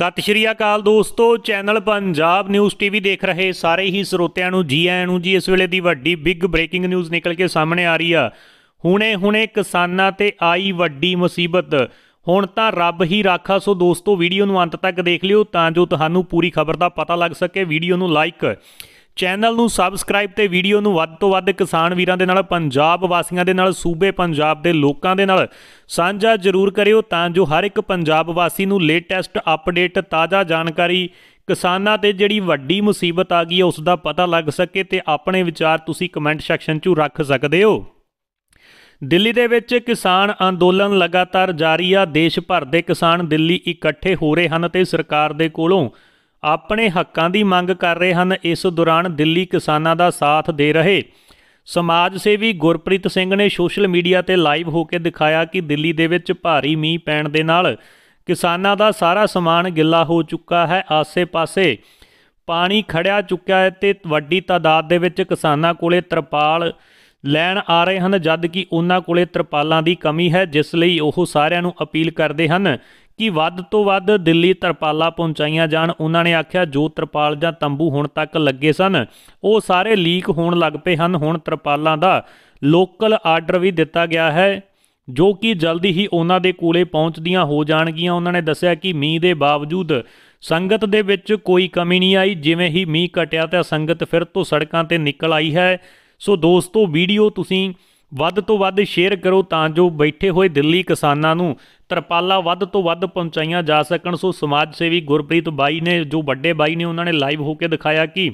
ਸਤਿ ਸ਼੍ਰੀ ਅਕਾਲ ਦੋਸਤੋ channel Punjab news TV ਦੇਖ ਰਹੇ ਸਾਰੇ ਹੀ ਸਰੋਤਿਆਂ ਨੂੰ ਜੀ ਆਇਆਂ ਨੂੰ ਜੀ ਇਸ ਵੇਲੇ ਦੀ ਵੱਡੀ ਬਿਗ ਬ੍ਰੇਕਿੰਗ ਨਿਊਜ਼ ਨਿਕਲ ਕੇ ਸਾਹਮਣੇ ਆ ਰਹੀ ਆ ਹੁਣੇ-ਹੁਣੇ ਕਿਸਾਨਾਂ ਤੇ ਆਈ ਵੱਡੀ ਮੁਸੀਬਤ ਹੁਣ ਤਾਂ ਰੱਬ ਹੀ ਰਾਖਾ ਸੋ ਦੋਸਤੋ ਵੀਡੀਓ ਨੂੰ ਅੰਤ ਤੱਕ ਦੇਖ ਲਿਓ ਤਾਂ ਜੋ ਤੁਹਾਨੂੰ ਪੂਰੀ ਖਬਰ ਦਾ ਪਤਾ ਲੱਗ ਸਕੇ ਵੀਡੀਓ ਨੂੰ ਲਾਈਕ ਚੈਨਲ ਨੂੰ ਸਬਸਕ੍ਰਾਈਬ ਤੇ ਵੀਡੀਓ ਨੂੰ ਵੱਧ ਤੋਂ ਵੱਧ ਕਿਸਾਨ ਵੀਰਾਂ ਦੇ ਨਾਲ ਪੰਜਾਬ ਵਾਸੀਆਂ ਦੇ ਨਾਲ ਸੂਬੇ ਪੰਜਾਬ ਦੇ ਲੋਕਾਂ ਦੇ ਨਾਲ ਸਾਂਝਾ ਜ਼ਰੂਰ ਕਰਿਓ ਤਾਂ ਜੋ ਹਰ ਇੱਕ ਪੰਜਾਬ ਵਾਸੀ ਨੂੰ ਲੇਟੈਸਟ ਅਪਡੇਟ ਤਾਜ਼ਾ ਜਾਣਕਾਰੀ ਕਿਸਾਨਾਂ ਤੇ ਜਿਹੜੀ ਵੱਡੀ ਮੁਸੀਬਤ ਆ ਗਈ ਹੈ ਉਸ ਦਾ ਪਤਾ ਲੱਗ ਸਕੇ ਤੇ ਆਪਣੇ ਵਿਚਾਰ ਤੁਸੀਂ ਕਮੈਂਟ ਸੈਕਸ਼ਨ 'ਚ ਰੱਖ ਸਕਦੇ ਹੋ ਦਿੱਲੀ ਦੇ ਵਿੱਚ ਕਿਸਾਨ ਅੰਦੋਲਨ ਲਗਾਤਾਰ ਜਾਰੀ ਆ ਦੇਸ਼ ਭਰ ਦੇ ਕਿਸਾਨ ਦਿੱਲੀ ਇਕੱਠੇ ਹੋ ਰਹੇ ਹਨ ਤੇ ਸਰਕਾਰ ਦੇ ਕੋਲੋਂ ਆਪਣੇ ਹੱਕਾਂ ਦੀ ਮੰਗ ਕਰ ਰਹੇ ਹਨ ਇਸ ਦੌਰਾਨ ਦਿੱਲੀ ਕਿਸਾਨਾਂ ਦਾ ਸਾਥ ਦੇ ਰਹੇ ਸਮਾਜ ਸੇਵੀ ਗੁਰਪ੍ਰੀਤ ਸਿੰਘ ਨੇ ਸੋਸ਼ਲ ਮੀਡੀਆ ਤੇ ਲਾਈਵ ਹੋ ਕੇ ਦਿਖਾਇਆ ਕਿ ਦਿੱਲੀ ਦੇ ਵਿੱਚ ਭਾਰੀ ਮੀਂਹ ਪੈਣ ਦੇ ਨਾਲ ਕਿਸਾਨਾਂ ਦਾ ਸਾਰਾ ਸਮਾਨ ਗਿੱਲਾ ਹੋ ਚੁੱਕਾ ਹੈ ਆਸੇ-ਪਾਸੇ ਪਾਣੀ ਖੜਿਆ ਚੁੱਕਿਆ ਹੈ ਤੇ ਵੱਡੀ ਤਾਦਾਦ ਦੇ ਵਿੱਚ ਕਿਸਾਨਾਂ ਕੋਲੇ ਤਰਪਾਲ ਲੈਣ ਆ ਰਹੇ ਹਨ ਜਦ ਕਿ ਉਹਨਾਂ ਕੋਲੇ ਤਰਪਾਲਾਂ ਦੀ ਕਮੀ ਹੈ ਜਿਸ ਲਈ ਉਹ ਸਾਰਿਆਂ ਨੂੰ ਅਪੀਲ ਕਰਦੇ ਹਨ ਕਿ ਵੱਧ ਤੋਂ ਵੱਧ ਦਿੱਲੀ ਤਰਪਾਲਾ ਪਹੁੰਚਾਈਆਂ ਜਾਣ ਉਹਨਾਂ ਨੇ ਆਖਿਆ ਜੋ ਤਰਪਾਲ ਜਾਂ ਤੰਬੂ ਹੁਣ ਤੱਕ ਲੱਗੇ ਸਨ ਉਹ ਸਾਰੇ ਲੀਕ ਹੋਣ ਲੱਗ ਪਏ ਹਨ ਹੁਣ ਤਰਪਾਲਾਂ ਦਾ ਲੋਕਲ ਆਰਡਰ ਵੀ ਦਿੱਤਾ ਗਿਆ ਹੈ ਜੋ ਕਿ ਜਲਦੀ ਹੀ ਉਹਨਾਂ ਦੇ ਕੋਲੇ ਪਹੁੰਚਦੀਆਂ ਹੋ ਜਾਣਗੀਆਂ ਉਹਨਾਂ ਨੇ ਦੱਸਿਆ ਕਿ ਮੀਂਹ ਦੇ ਬਾਵਜੂਦ ਸੰਗਤ ਦੇ ਵਿੱਚ ਕੋਈ ਕਮੀ ਨਹੀਂ ਆਈ ਜਿਵੇਂ ਹੀ ਮੀਂਹ ਘਟਿਆ ਤਾਂ ਸੰਗਤ ਫਿਰ ਤੋਂ ਸੜਕਾਂ ਤੇ ਨਿਕਲ ਆਈ ਹੈ ਸੋ ਦੋਸਤੋ ਵੀਡੀਓ ਤੁਸੀਂ ਵੱਧ ਤੋਂ ਵੱਧ ਸ਼ੇਅਰ ਕਰੋ ਤਾਂ ਜੋ ਬੈਠੇ ਹੋਏ ਦਿੱਲੀ ਕਿਸਾਨਾਂ ਨੂੰ ਤਰਪਾਲਾ ਵੱਧ ਤੋਂ ਵੱਧ ਪਹੁੰਚਾਈਆਂ ਜਾ ਸਕਣ ਸੋ ਸਮਾਜ ਸੇਵੀ ਗੁਰਪ੍ਰੀਤ ਬਾਈ ਨੇ ਜੋ ਵੱਡੇ ਬਾਈ ਨੇ ਉਹਨਾਂ ਨੇ ਲਾਈਵ ਹੋ ਕੇ ਦਿਖਾਇਆ ਕਿ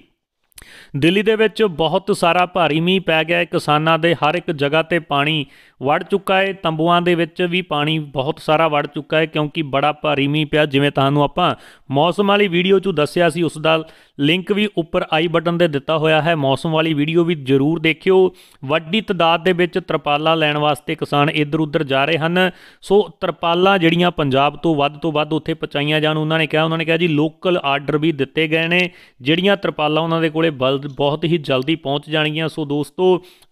ਦਿੱਲੀ ਦੇ ਵਿੱਚ ਬਹੁਤ ਸਾਰਾ ਭਾਰੀ ਮੀਂਹ ਪੈ ਗਿਆ ਹੈ ਕਿਸਾਨਾਂ ਦੇ ਹਰ ਇੱਕ ਜਗ੍ਹਾ ਤੇ ਪਾਣੀ ਵੜ ਚੁੱਕਾ ਹੈ ਤੰਬੂਆਂ ਦੇ ਵਿੱਚ ਵੀ ਪਾਣੀ ਬਹੁਤ ਸਾਰਾ ਵੜ ਚੁੱਕਾ ਹੈ ਕਿਉਂਕਿ ਬੜਾ ਭਾਰੀ ਮੀਂਹ ਪਿਆ ਜਿਵੇਂ ਤੁਹਾਨੂੰ ਆਪਾਂ ਮੌਸਮ ਵਾਲੀ ਵੀਡੀਓ 'ਚ ਦੱਸਿਆ ਸੀ ਉਸ ਦਾ ਲਿੰਕ ਵੀ ਉੱਪਰ ਆਈ ਬਟਨ ਦੇ ਦਿੱਤਾ ਹੋਇਆ ਹੈ ਮੌਸਮ ਵਾਲੀ ਵੀਡੀਓ ਵੀ ਜ਼ਰੂਰ ਦੇਖਿਓ ਵੱਡੀ ਤਦਾਦ ਦੇ ਵਿੱਚ ਤਰਪਾਲਾ ਲੈਣ ਵਾਸਤੇ ਕਿਸਾਨ ਇੱਧਰ ਉੱਧਰ ਜਾ ਰਹੇ ਹਨ ਸੋ ਤਰਪਾਲਾ ਜਿਹੜੀਆਂ ਪੰਜਾਬ ਤੋਂ ਵੱਧ ਤੋਂ ਵੱਧ ਉੱਥੇ ਪਹੁੰਚਾਈਆਂ ਜਾਣ ਉਹਨਾਂ ਨੇ ਕਿਹਾ ਉਹਨਾਂ ਨੇ ਕਿਹਾ ਜੀ ਲੋਕਲ ਆਰਡਰ ਵੀ ਦਿੱਤੇ ਗਏ ਨੇ ਜਿਹੜੀਆਂ ਤਰਪਾਲਾ ਉਹਨਾਂ ਦੇ ਕੋਲ ਕੋਲੇ ਬਹੁਤ ਹੀ ਜਲਦੀ ਪਹੁੰਚ ਜਾਣਗੀਆਂ ਸੋ ਦੋਸਤੋ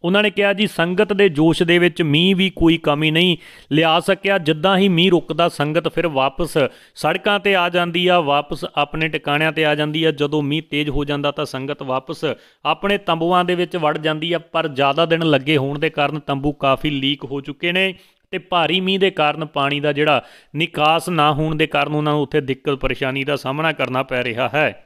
ਉਹਨਾਂ ਨੇ ਕਿਹਾ ਜੀ ਸੰਗਤ ਦੇ ਜੋਸ਼ ਦੇ ਵਿੱਚ ਮੀਂਹ ਵੀ ਕੋਈ ਕਮੀ ਨਹੀਂ ਲਿਆ ਸਕਿਆ ਜਿੱਦਾਂ ਹੀ ਮੀਂਹ ਰੁਕਦਾ ਸੰਗਤ ਫਿਰ ਵਾਪਸ ਸੜਕਾਂ ਤੇ ਆ ਜਾਂਦੀ ਆ ਵਾਪਸ ਆਪਣੇ ਟਿਕਾਣਿਆਂ ਤੇ ਆ ਜਾਂਦੀ ਆ ਜਦੋਂ ਮੀਂਹ ਤੇਜ਼ ਹੋ ਜਾਂਦਾ ਤਾਂ ਸੰਗਤ ਵਾਪਸ ਆਪਣੇ ਤੰਬੂਆਂ ਦੇ ਵਿੱਚ ਵੜ ਜਾਂਦੀ ਆ ਪਰ ਜ਼ਿਆਦਾ ਦਿਨ ਲੱਗੇ ਹੋਣ ਦੇ ਕਾਰਨ ਤੰਬੂ ਕਾਫੀ ਲੀਕ ਹੋ ਚੁੱਕੇ ਨੇ ਤੇ ਭਾਰੀ ਮੀਂਹ ਦੇ ਕਾਰਨ ਪਾਣੀ ਦਾ ਜਿਹੜਾ ਨਿਕਾਸ ਨਾ ਹੋਣ ਦੇ ਕਾਰਨ ਉਹਨਾਂ ਨੂੰ ਉੱਥੇ ਦਿੱਕਤ ਪਰੇਸ਼ਾਨੀ ਦਾ ਸਾਹਮਣਾ ਕਰਨਾ ਪੈ ਰਿਹਾ ਹੈ